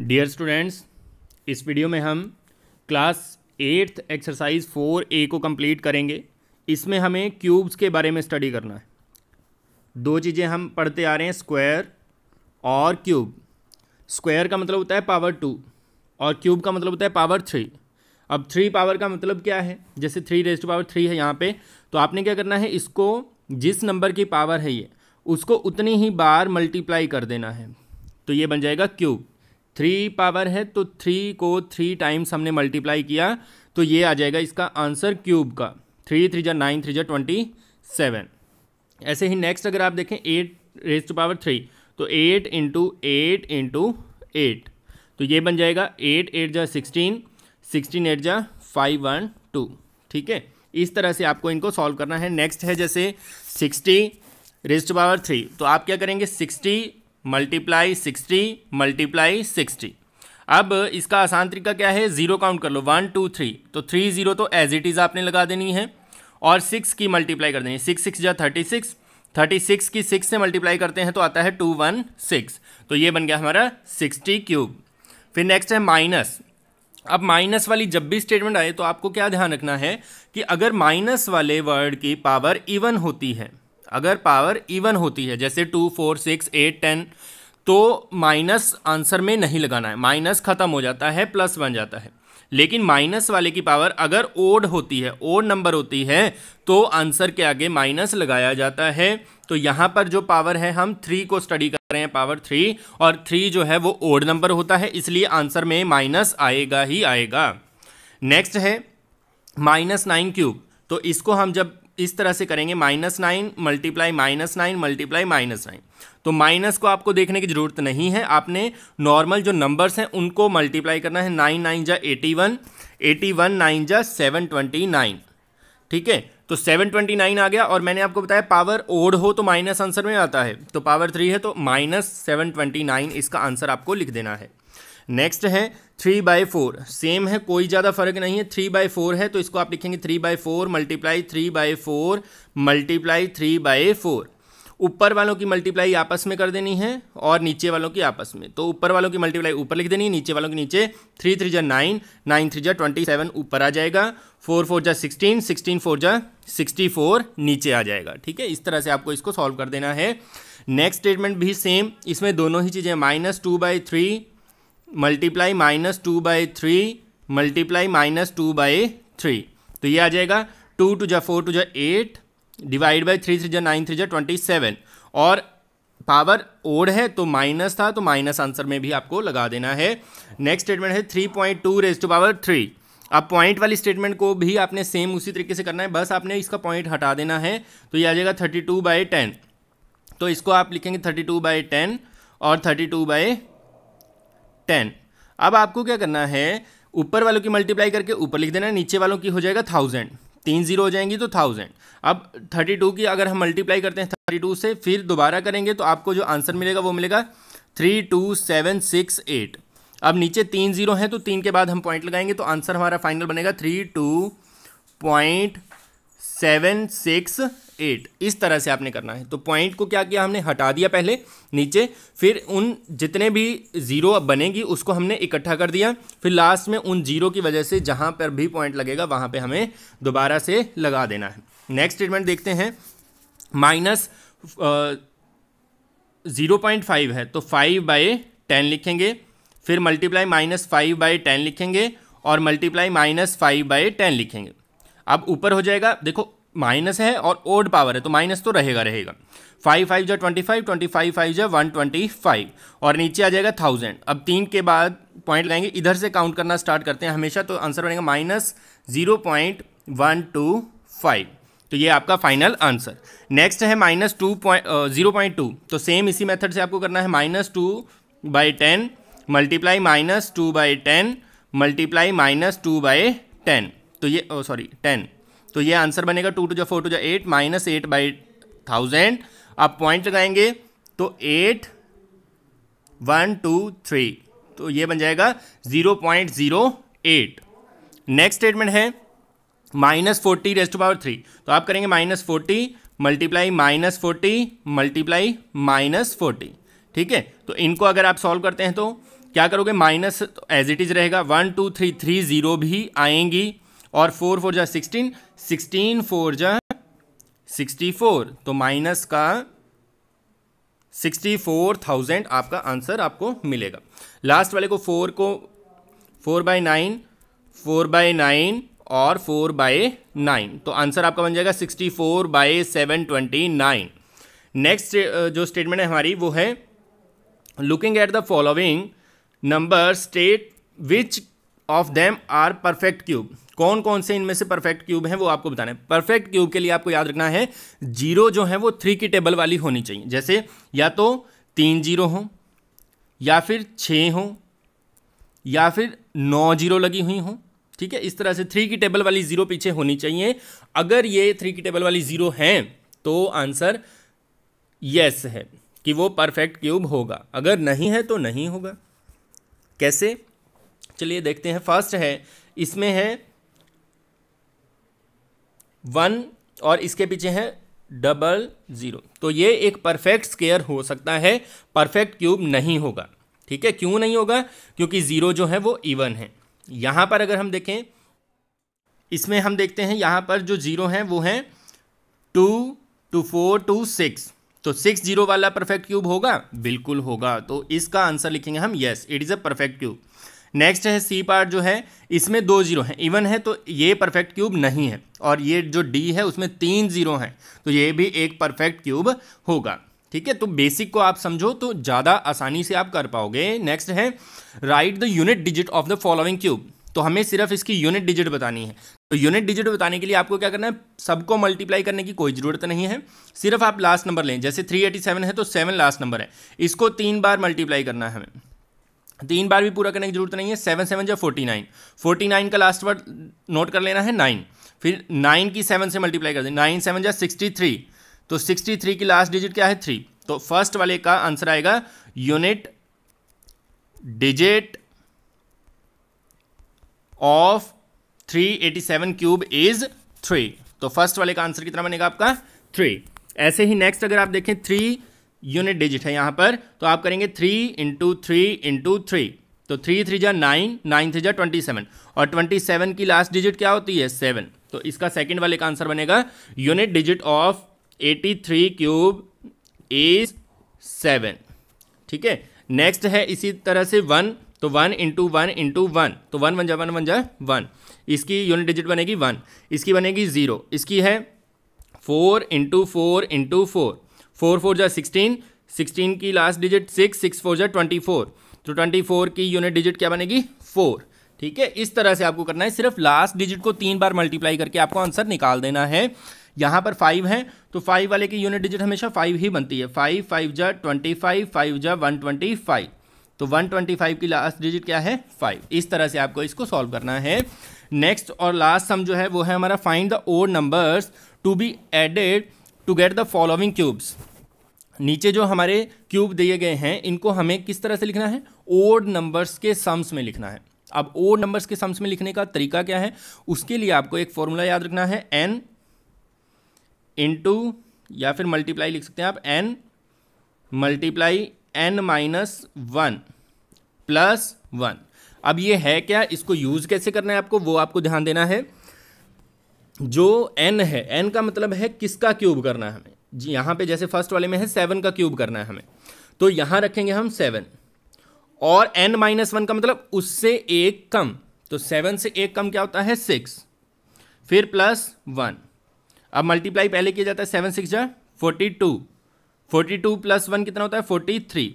dear students इस video में हम class eighth exercise four A को कंप्लीट करेंगे इसमें हमें क्यूब्स के बारे में स्टडी करना है दो चीज़ें हम पढ़ते आ रहे हैं स्क्वायर और क्यूब स्क्वायर का मतलब होता है पावर टू और क्यूब का मतलब होता है पावर थ्री अब थ्री पावर का मतलब क्या है जैसे थ्री रेस्ट पावर थ्री है यहाँ पे तो आपने क्या करना है इसको जिस नंबर की पावर है ये उसको उतनी ही बार मल्टीप्लाई कर देना है तो ये बन जाएगा क्यूब थ्री पावर है तो थ्री को थ्री टाइम्स हमने मल्टीप्लाई किया तो ये आ जाएगा इसका आंसर क्यूब का थ्री थ्री जा नाइन थ्री जा ट्वेंटी सेवन ऐसे ही नेक्स्ट अगर आप देखें eight raise to power three तो eight into eight into eight तो ये बन जाएगा एट एट जा सिक्सटीन सिक्सटीन एट जा फाइव वन टू ठीक है इस तरह से आपको इनको सॉल्व करना है नेक्स्ट है जैसे sixty raise to power three तो आप क्या करेंगे sixty multiply sixty multiply sixty अब इसका आसान तरीका क्या है ज़ीरो काउंट कर लो वन टू थ्री तो थ्री ज़ीरो तो एज इट इज़ आपने लगा देनी है और सिक्स की मल्टीप्लाई कर देनी है सिक्स सिक्स या थर्टी सिक्स थर्टी सिक्स की सिक्स से मल्टीप्लाई करते हैं तो आता है टू वन सिक्स तो ये बन गया हमारा सिक्सटी क्यूब फिर नेक्स्ट है माइनस अब माइनस वाली जब भी स्टेटमेंट आए तो आपको क्या ध्यान रखना है कि अगर माइनस वाले वर्ड की पावर इवन होती है अगर पावर इवन होती है जैसे two four six eight ten तो माइनस आंसर में नहीं लगाना है माइनस ख़त्म हो जाता है प्लस बन जाता है लेकिन माइनस वाले की पावर अगर ओड होती है ओड नंबर होती है तो आंसर के आगे माइनस लगाया जाता है तो यहाँ पर जो पावर है हम थ्री को स्टडी कर रहे हैं पावर थ्री और थ्री जो है वो ओड नंबर होता है इसलिए आंसर में माइनस आएगा ही आएगा नेक्स्ट है माइनस नाइन क्यूब तो इसको हम जब इस तरह से करेंगे minus nine multiply minus nine multiply minus nine तो माइनस को आपको देखने की ज़रूरत नहीं है आपने नॉर्मल जो नंबर्स हैं उनको मल्टीप्लाई करना है नाइन नाइन जा eighty one eighty one nine जा सेवन ट्वेंटी नाइन ठीक है तो सेवन ट्वेंटी नाइन आ गया और मैंने आपको बताया पावर ओड हो तो माइनस आंसर में आता है तो पावर थ्री है तो माइनस सेवन ट्वेंटी नाइन इसका आंसर आपको लिख देना है नेक्स्ट है थ्री बाय फोर सेम है कोई ज़्यादा फर्क नहीं है थ्री बाय फोर है तो इसको आप लिखेंगे three by four multiply three by four multiply three by four ऊपर वालों की मल्टीप्लाई आपस में कर देनी है और नीचे वालों की आपस में तो ऊपर वालों की मल्टीप्लाई ऊपर लिख देनी है नीचे वालों के नीचे थ्री थ्री जा नाइन नाइन थ्री जा ट्वेंटी सेवन ऊपर आ जाएगा फोर फोर जा सिक्सटीन सिक्सटीन फोर जा सिक्सटी फोर नीचे आ जाएगा ठीक है इस तरह से आपको इसको सॉल्व कर देना है नेक्स्ट स्टेटमेंट भी सेम इसमें दोनों ही चीज़ें minus two by three multiply minus two by three multiply minus two by three तो ये आ जाएगा टू टू जो फोर टू जो eight divide by three three जो नाइन थ्री जो ट्वेंटी सेवन और पावर ओड है तो माइनस था तो माइनस आंसर में भी आपको लगा देना है नेक्स्ट स्टेटमेंट है three point two raise to power three अब पॉइंट वाली स्टेटमेंट को भी आपने सेम उसी तरीके से करना है बस आपने इसका पॉइंट हटा देना है तो ये आ जाएगा थर्टी टू बाई टेन तो इसको आप लिखेंगे थर्टी टू बाई टेन और थर्टी टू बाई टेन अब आपको क्या करना है ऊपर वालों की मल्टीप्लाई करके ऊपर लिख देना नीचे वालों की हो जाएगा थाउजेंड तीन जीरो हो जाएंगी तो थाउजेंड अब थर्टी टू की अगर हम मल्टीप्लाई करते हैं थर्टी टू से फिर दोबारा करेंगे तो आपको जो आंसर मिलेगा वो मिलेगा three two seven six eight अब नीचे तीन जीरो हैं तो तीन के बाद हम पॉइंट लगाएंगे तो आंसर हमारा फाइनल बनेगा three two point seven six eight इस तरह से आपने करना है तो पॉइंट को क्या किया हमने हटा दिया पहले नीचे फिर उन जितने भी ज़ीरो अब बनेगी उसको हमने इकट्ठा कर दिया फिर लास्ट में उन ज़ीरो की वजह से जहाँ पर भी पॉइंट लगेगा वहाँ पर हमें दोबारा से लगा देना है नेक्स्ट स्टेटमेंट देखते हैं माइनस ज़ीरो पॉइंट फाइव है तो फाइव बाई टेन लिखेंगे फिर multiply minus five by ten लिखेंगे और multiply minus five by ten लिखेंगे अब ऊपर हो जाएगा देखो माइनस है और ओड पावर है तो माइनस तो रहेगा रहेगा फाइव फाइव जो twenty five twenty five five जो वन ट्वेंटी फाइव और नीचे आ जाएगा थाउजेंड अब तीन के बाद पॉइंट लगाएंगे इधर से काउंट करना स्टार्ट करते हैं हमेशा तो आंसर बनेगा minus zero point one two five तो ये आपका फाइनल आंसर नेक्स्ट है minus two point zero point two तो सेम इसी मेथड से आपको करना है minus two by ten multiply minus two by ten multiply minus two by ten तो ये सॉरी टेन तो ये आंसर बनेगा टू टू जो फोर टू जो eight minus eight by thousand आप पॉइंट लगाएंगे तो एट वन टू थ्री तो ये बन जाएगा zero point zero eight next statement है minus forty raise to power three तो आप करेंगे minus forty multiply minus forty multiply minus forty ठीक है तो इनको अगर आप सॉल्व करते हैं तो क्या करोगे माइनस एज इट इज़ रहेगा one two three three zero भी आएंगी और फोर फोर जा सिक्सटीन सिक्सटीन फोर जा सिक्सटी फोर तो माइनस का सिक्सटी फोर थाउजेंड आपका आंसर आपको मिलेगा लास्ट वाले को फोर को four by nine four by nine और फोर बाय नाइन तो आंसर आपका बन जाएगा sixty four by seven twenty nine next जो स्टेटमेंट है हमारी वो है looking at the following number state which of them are perfect cube कौन कौन से इनमें से परफेक्ट क्यूब हैं वो आपको बताना है परफेक्ट क्यूब के लिए आपको याद रखना है जीरो जो है वो थ्री की टेबल वाली होनी चाहिए जैसे या तो तीन जीरो हो या फिर छः हो या फिर नौ जीरो लगी हुई हो ठीक है इस तरह से थ्री की टेबल वाली ज़ीरो पीछे होनी चाहिए अगर ये थ्री की टेबल वाली ज़ीरो हैं तो आंसर यस है कि वो परफेक्ट क्यूब होगा अगर नहीं है तो नहीं होगा कैसे चलिए देखते हैं फर्स्ट है इसमें है वन और इसके पीछे है डबल ज़ीरो तो ये एक परफेक्ट स्केयर हो सकता है परफेक्ट क्यूब नहीं होगा ठीक है क्यों नहीं होगा क्योंकि ज़ीरो जो है वो इवन है यहां पर अगर हम देखें इसमें हम देखते हैं यहां पर जो ज़ीरो है वो है two two four two six तो सिक्स जीरो वाला परफेक्ट क्यूब होगा बिल्कुल होगा तो इसका आंसर लिखेंगे हम yes it is a perfect cube next है सी पार्ट जो है इसमें दो जीरो हैं इवन है तो ये परफेक्ट क्यूब नहीं है और ये जो डी है उसमें तीन जीरो हैं तो ये भी एक परफेक्ट क्यूब होगा ठीक है तो बेसिक को आप समझो तो ज़्यादा आसानी से आप कर पाओगे नेक्स्ट है write the unit digit of the following cube तो हमें सिर्फ इसकी यूनिट डिजिट बतानी है तो यूनिट डिजिट बताने के लिए आपको क्या करना है सबको मल्टीप्लाई करने की कोई ज़रूरत नहीं है सिर्फ आप लास्ट नंबर लें जैसे 387 है तो 7 लास्ट नंबर है इसको तीन बार मल्टीप्लाई करना है हमें तीन बार भी पूरा करने की जरूरत नहीं है सेवन सेवन जो फोर्टी नाइन फोर्टी नाइन का लास्ट वर्ड नोट कर लेना है नाइन फिर नाइन की सेवन से मल्टीप्लाई कर दें नाइन सेवन जो सिक्सटी थ्री तो सिक्सटी थ्री की लास्ट डिजिट क्या है थ्री तो फर्स्ट वाले का आंसर आएगा unit digit of three eighty seven cube is three तो फर्स्ट वाले का आंसर कितना बनेगा आपका थ्री ऐसे ही नेक्स्ट अगर आप देखें थ्री यूनिट डिजिट है यहाँ पर तो आप करेंगे three into three into three तो थ्री थ्री जा नाइन नाइन थ्री जा ट्वेंटी सेवन और ट्वेंटी सेवन की लास्ट डिजिट क्या होती है सेवन तो इसका सेकंड वाले का आंसर बनेगा unit digit of eighty three cube is seven ठीक है नेक्स्ट है इसी तरह से वन तो one into one into one तो वन वन जा वन वन जा वन इसकी यूनिट डिजिट बनेगी वन इसकी बनेगी ज़ीरो इसकी है four into four into four four four जै सिक्सटीन सिक्सटीन की last digit six six four जै ट्वेंटी फोर तो ट्वेंटी फोर की यूनिट डिजिट क्या बनेगी फोर ठीक है इस तरह से आपको करना है सिर्फ लास्ट डिजिट को तीन बार मल्टीप्लाई करके आपको आंसर निकाल देना है यहाँ पर फाइव है तो फाइव वाले की यूनिट डिजिट हमेशा फाइव ही बनती है फाइव फाइव जा ट्वेंटी फाइव फाइव जा वन ट्वेंटी फाइव तो वन ट्वेंटी फाइव की लास्ट डिजिट क्या है फाइव इस तरह से आपको इसको सॉल्व करना है नेक्स्ट और लास्ट सम जो है वो है हमारा find the odd numbers to be added to get the following cubes नीचे जो हमारे क्यूब दिए गए हैं इनको हमें किस तरह से लिखना है ओड नंबर्स के सम्स में लिखना है अब ओड नंबर्स के सम्स में लिखने का तरीका क्या है उसके लिए आपको एक फॉर्मूला याद रखना है एन इंटू या फिर मल्टीप्लाई लिख सकते हैं आप N multiply N minus one plus one अब ये है क्या इसको यूज़ कैसे करना है आपको वो आपको ध्यान देना है जो एन है एन का मतलब है किसका क्यूब करना है हमें जी यहाँ पे जैसे फर्स्ट वाले में है सेवन का क्यूब करना है हमें तो यहाँ रखेंगे हम सेवन और एन माइनस वन का मतलब उससे एक कम तो सेवन से एक कम क्या होता है सिक्स फिर प्लस वन अब मल्टीप्लाई पहले किया जाता है सेवन सिक्स जो forty two forty two plus one कितना होता है फोर्टी थ्री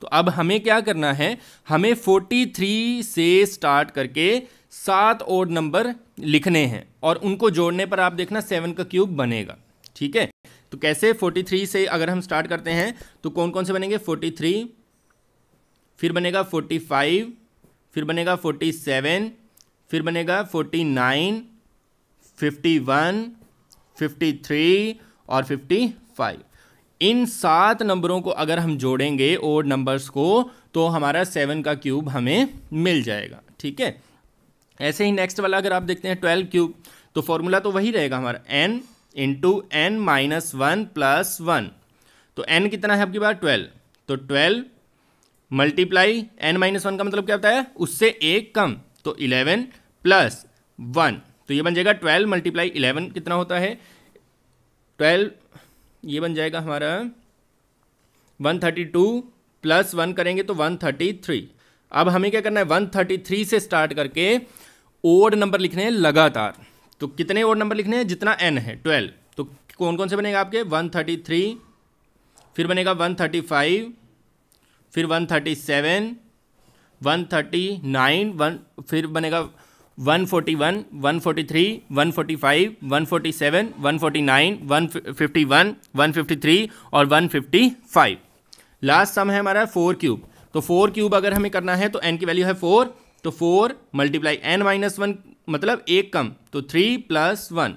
तो अब हमें क्या करना है हमें फोर्टी थ्री से स्टार्ट करके सात और नंबर लिखने हैं और उनको जोड़ने पर आप देखना सेवन का क्यूब बनेगा ठीक है तो कैसे 43 से अगर हम स्टार्ट करते हैं तो कौन कौन से बनेंगे 43 फिर बनेगा 45 फिर बनेगा 47 फिर बनेगा 49 51 53 और 55 इन सात नंबरों को अगर हम जोड़ेंगे और नंबर्स को तो हमारा सेवन का क्यूब हमें मिल जाएगा ठीक है ऐसे ही नेक्स्ट वाला अगर आप देखते हैं ट्वेल्व क्यूब तो फॉर्मूला तो वही रहेगा हमारा N into N minus one plus one तो एन कितना है आपके पास ट्वेल्व तो twelve multiply N minus one का मतलब क्या होता है उससे एक कम तो इलेवन प्लस वन तो ये बन जाएगा ट्वेल्व मल्टीप्लाई इलेवन कितना होता है ट्वेल्व ये बन जाएगा हमारा one thirty two plus one करेंगे तो वन थर्टी थ्री अब हमें क्या करना है वन थर्टी थ्री से स्टार्ट करके ओड नंबर लिखने हैं लगातार तो कितने ओड नंबर लिखने हैं जितना एन है ट्वेल्व तो कौन कौन से बनेगा आपके वन थर्टी थ्री फिर बनेगा वन थर्टी फाइव फिर one thirty seven one thirty nine one फिर बनेगा one forty one one forty three one forty five one forty seven one forty nine one fifty one one fifty three और one fifty five last sum है हमारा four cube तो four cube अगर हमें करना है तो एन की वैल्यू है फोर तो four multiply N minus one मतलब एक कम तो three plus one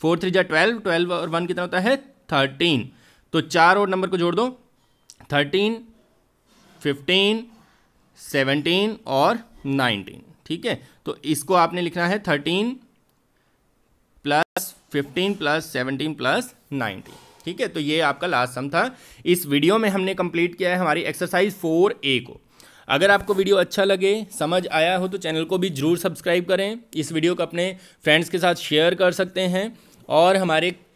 four three जा ट्वेल्व ट्वेल्व और वन कितना होता है थर्टीन तो चार और नंबर को जोड़ दो थर्टीन फिफ्टीन सेवनटीन और नाइनटीन ठीक है तो इसको आपने लिखना है thirteen plus fifteen plus seventeen plus nineteen ठीक है तो ये आपका लास्ट सम था इस वीडियो में हमने कंप्लीट किया है हमारी एक्सरसाइज फोर ए को अगर आपको वीडियो अच्छा लगे समझ आया हो तो चैनल को भी ज़रूर सब्सक्राइब करें इस वीडियो को अपने फ्रेंड्स के साथ शेयर कर सकते हैं और हमारे